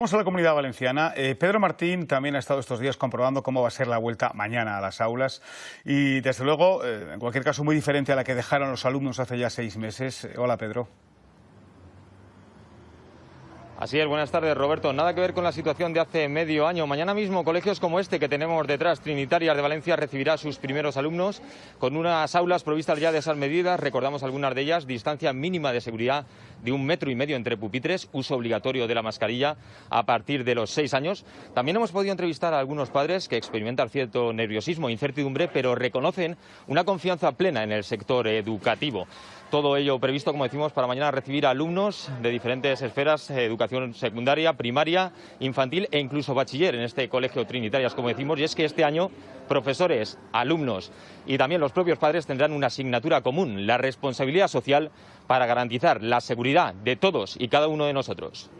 Vamos a la comunidad valenciana. Eh, Pedro Martín también ha estado estos días comprobando cómo va a ser la vuelta mañana a las aulas y, desde luego, eh, en cualquier caso, muy diferente a la que dejaron los alumnos hace ya seis meses. Eh, hola, Pedro. Así es, buenas tardes Roberto. Nada que ver con la situación de hace medio año. Mañana mismo colegios como este que tenemos detrás, Trinitarias de Valencia, recibirá a sus primeros alumnos con unas aulas provistas ya de esas medidas. Recordamos algunas de ellas, distancia mínima de seguridad de un metro y medio entre pupitres, uso obligatorio de la mascarilla a partir de los seis años. También hemos podido entrevistar a algunos padres que experimentan cierto nerviosismo, e incertidumbre, pero reconocen una confianza plena en el sector educativo. Todo ello previsto, como decimos, para mañana recibir alumnos de diferentes esferas, eh, educación secundaria, primaria, infantil e incluso bachiller en este colegio Trinitarias, como decimos. Y es que este año profesores, alumnos y también los propios padres tendrán una asignatura común, la responsabilidad social para garantizar la seguridad de todos y cada uno de nosotros.